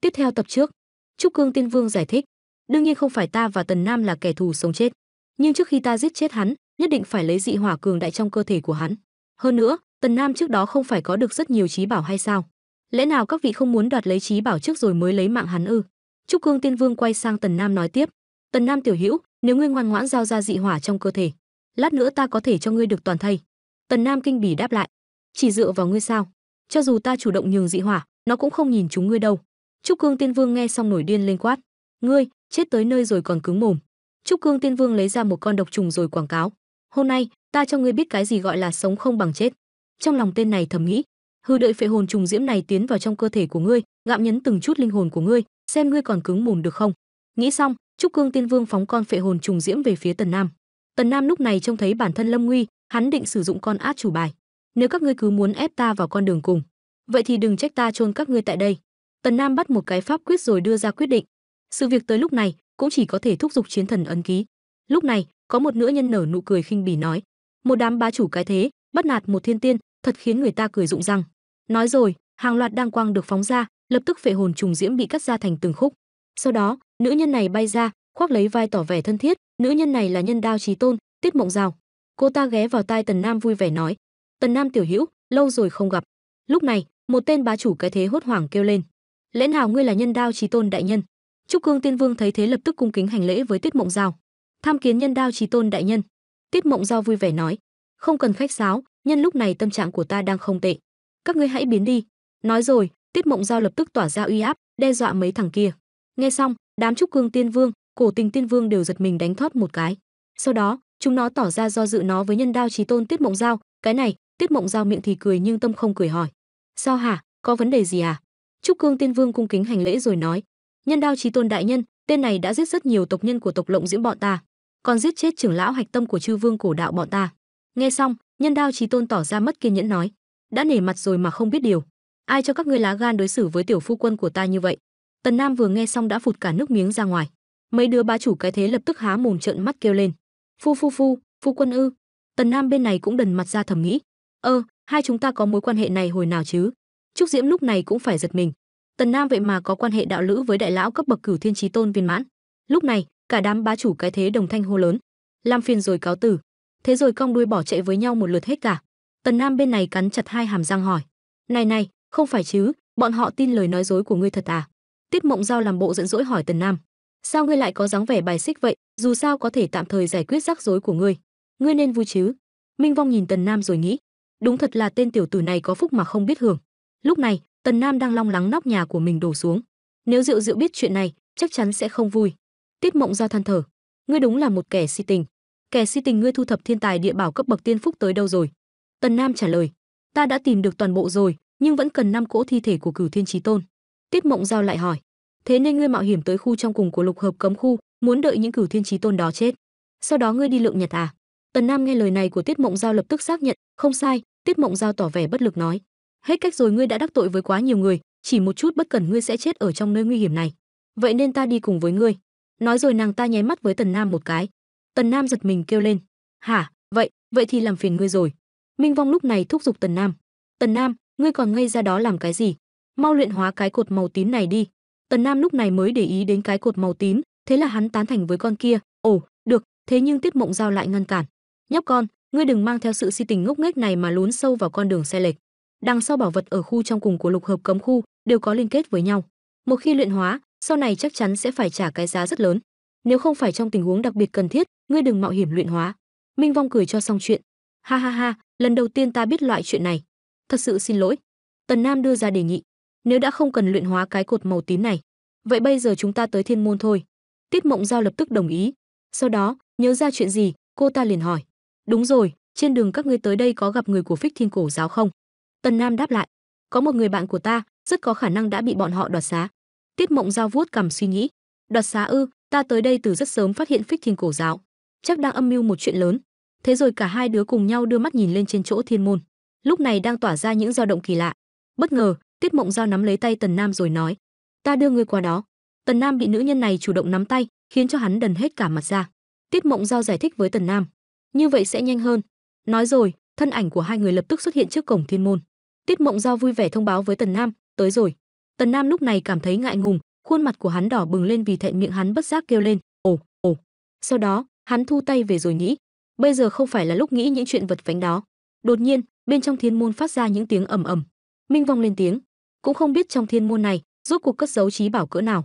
Tiếp theo tập trước, Trúc Cương Tiên Vương giải thích, đương nhiên không phải ta và Tần Nam là kẻ thù sống chết, nhưng trước khi ta giết chết hắn, nhất định phải lấy dị hỏa cường đại trong cơ thể của hắn. Hơn nữa, Tần Nam trước đó không phải có được rất nhiều trí bảo hay sao? Lẽ nào các vị không muốn đoạt lấy trí bảo trước rồi mới lấy mạng hắn ư? Trúc Cương Tiên Vương quay sang Tần Nam nói tiếp, "Tần Nam tiểu hữu, nếu ngươi ngoan ngoãn giao ra dị hỏa trong cơ thể, lát nữa ta có thể cho ngươi được toàn thây." Tần Nam kinh bỉ đáp lại, "Chỉ dựa vào ngươi sao? Cho dù ta chủ động nhường dị hỏa, nó cũng không nhìn chúng ngươi đâu." Trúc Cương Tiên Vương nghe xong nổi điên lên quát, "Ngươi, chết tới nơi rồi còn cứng mồm." Trúc Cương Tiên Vương lấy ra một con độc trùng rồi quảng cáo, "Hôm nay, ta cho ngươi biết cái gì gọi là sống không bằng chết." Trong lòng tên này thầm nghĩ, hư đợi phệ hồn trùng diễm này tiến vào trong cơ thể của ngươi, gặm nhấn từng chút linh hồn của ngươi, xem ngươi còn cứng mồm được không. Nghĩ xong, Trúc Cương Tiên Vương phóng con phệ hồn trùng diễm về phía Tần Nam. Tần Nam lúc này trông thấy bản thân lâm nguy, hắn định sử dụng con át chủ bài. Nếu các ngươi cứ muốn ép ta vào con đường cùng, vậy thì đừng trách ta chôn các ngươi tại đây. Tần Nam bắt một cái pháp quyết rồi đưa ra quyết định. Sự việc tới lúc này cũng chỉ có thể thúc giục chiến thần ấn ký. Lúc này, có một nữ nhân nở nụ cười khinh bỉ nói: "Một đám bá chủ cái thế, bắt nạt một thiên tiên, thật khiến người ta cười rụng răng." Nói rồi, hàng loạt đăng quang được phóng ra, lập tức phệ hồn trùng diễm bị cắt ra thành từng khúc. Sau đó, nữ nhân này bay ra, khoác lấy vai tỏ vẻ thân thiết, nữ nhân này là nhân đao chí tôn, Tiết Mộng Dao. Cô ta ghé vào tai Tần Nam vui vẻ nói: "Tần Nam tiểu hữu, lâu rồi không gặp." Lúc này, một tên bá chủ cái thế hốt hoảng kêu lên: lẽ nào ngươi là nhân đao chí tôn đại nhân trúc cương tiên vương thấy thế lập tức cung kính hành lễ với Tuyết mộng giao tham kiến nhân đao chí tôn đại nhân Tuyết mộng giao vui vẻ nói không cần khách sáo nhân lúc này tâm trạng của ta đang không tệ các ngươi hãy biến đi nói rồi Tuyết mộng giao lập tức tỏa ra uy áp đe dọa mấy thằng kia nghe xong đám trúc cương tiên vương cổ tình tiên vương đều giật mình đánh thót một cái sau đó chúng nó tỏ ra do dự nó với nhân đao Chí tôn tiết mộng giao cái này tiết mộng giao miệng thì cười nhưng tâm không cười hỏi sao hả có vấn đề gì à trúc cương tiên vương cung kính hành lễ rồi nói nhân đao trí tôn đại nhân tên này đã giết rất nhiều tộc nhân của tộc lộng diễm bọn ta còn giết chết trưởng lão hạch tâm của chư vương cổ đạo bọn ta nghe xong nhân đao trí tôn tỏ ra mất kiên nhẫn nói đã nể mặt rồi mà không biết điều ai cho các ngươi lá gan đối xử với tiểu phu quân của ta như vậy tần nam vừa nghe xong đã phụt cả nước miếng ra ngoài mấy đứa bá chủ cái thế lập tức há mồm trợn mắt kêu lên phu phu phu phu quân ư tần nam bên này cũng đần mặt ra thầm nghĩ ơ ờ, hai chúng ta có mối quan hệ này hồi nào chứ trúc diễm lúc này cũng phải giật mình tần nam vậy mà có quan hệ đạo lữ với đại lão cấp bậc cửu thiên trí tôn viên mãn lúc này cả đám bá chủ cái thế đồng thanh hô lớn làm phiền rồi cáo tử thế rồi cong đuôi bỏ chạy với nhau một lượt hết cả tần nam bên này cắn chặt hai hàm răng hỏi này này không phải chứ bọn họ tin lời nói dối của ngươi thật à tiết mộng giao làm bộ giận dỗi hỏi tần nam sao ngươi lại có dáng vẻ bài xích vậy dù sao có thể tạm thời giải quyết rắc rối của ngươi ngươi nên vui chứ minh vong nhìn tần nam rồi nghĩ đúng thật là tên tiểu tử này có phúc mà không biết hưởng Lúc này, Tần Nam đang long lắng nóc nhà của mình đổ xuống. Nếu Diệu Diệu biết chuyện này, chắc chắn sẽ không vui. Tiết Mộng Giao than thở, ngươi đúng là một kẻ si tình. Kẻ si tình ngươi thu thập thiên tài địa bảo cấp bậc tiên phúc tới đâu rồi? Tần Nam trả lời, ta đã tìm được toàn bộ rồi, nhưng vẫn cần năm cỗ thi thể của Cửu Thiên Chí Tôn. Tiết Mộng Giao lại hỏi, thế nên ngươi mạo hiểm tới khu trong cùng của lục hợp cấm khu, muốn đợi những Cửu Thiên Chí Tôn đó chết. Sau đó ngươi đi lượng nhật à? Tần Nam nghe lời này của Tiết Mộng Giao lập tức xác nhận, không sai, Tiết Mộng Giao tỏ vẻ bất lực nói, hết cách rồi ngươi đã đắc tội với quá nhiều người chỉ một chút bất cần ngươi sẽ chết ở trong nơi nguy hiểm này vậy nên ta đi cùng với ngươi nói rồi nàng ta nháy mắt với tần nam một cái tần nam giật mình kêu lên hả vậy vậy thì làm phiền ngươi rồi minh vong lúc này thúc giục tần nam tần nam ngươi còn ngây ra đó làm cái gì mau luyện hóa cái cột màu tím này đi tần nam lúc này mới để ý đến cái cột màu tím thế là hắn tán thành với con kia ồ được thế nhưng tiết mộng giao lại ngăn cản nhóc con ngươi đừng mang theo sự si tình ngốc nghếch này mà lún sâu vào con đường xe lệch đằng sau bảo vật ở khu trong cùng của lục hợp cấm khu đều có liên kết với nhau. Một khi luyện hóa, sau này chắc chắn sẽ phải trả cái giá rất lớn. Nếu không phải trong tình huống đặc biệt cần thiết, ngươi đừng mạo hiểm luyện hóa. Minh Vong cười cho xong chuyện. Ha ha ha, lần đầu tiên ta biết loại chuyện này. Thật sự xin lỗi. Tần Nam đưa ra đề nghị, nếu đã không cần luyện hóa cái cột màu tím này, vậy bây giờ chúng ta tới thiên môn thôi. Tiết Mộng Giao lập tức đồng ý. Sau đó, nhớ ra chuyện gì, cô ta liền hỏi. Đúng rồi, trên đường các ngươi tới đây có gặp người của Phích Thiên Cổ giáo không? Tần Nam đáp lại, có một người bạn của ta, rất có khả năng đã bị bọn họ đoạt xá. Tiết Mộng Giao vuốt cầm suy nghĩ, đoạt xá ư? Ta tới đây từ rất sớm phát hiện phích thiên cổ giáo, chắc đang âm mưu một chuyện lớn. Thế rồi cả hai đứa cùng nhau đưa mắt nhìn lên trên chỗ thiên môn, lúc này đang tỏa ra những dao động kỳ lạ. Bất ngờ, Tiết Mộng Giao nắm lấy tay Tần Nam rồi nói, ta đưa ngươi qua đó. Tần Nam bị nữ nhân này chủ động nắm tay, khiến cho hắn đần hết cả mặt ra. Tiết Mộng Giao giải thích với Tần Nam, như vậy sẽ nhanh hơn. Nói rồi, thân ảnh của hai người lập tức xuất hiện trước cổng thiên môn. Tiết Mộng Giao vui vẻ thông báo với Tần Nam, tới rồi. Tần Nam lúc này cảm thấy ngại ngùng, khuôn mặt của hắn đỏ bừng lên vì thẹn miệng hắn bất giác kêu lên, "Ồ, ồ." Sau đó, hắn thu tay về rồi nghĩ, bây giờ không phải là lúc nghĩ những chuyện vật vánh đó. Đột nhiên, bên trong thiên môn phát ra những tiếng ầm ầm, minh vong lên tiếng, cũng không biết trong thiên môn này rốt cuộc cất giấu trí bảo cỡ nào.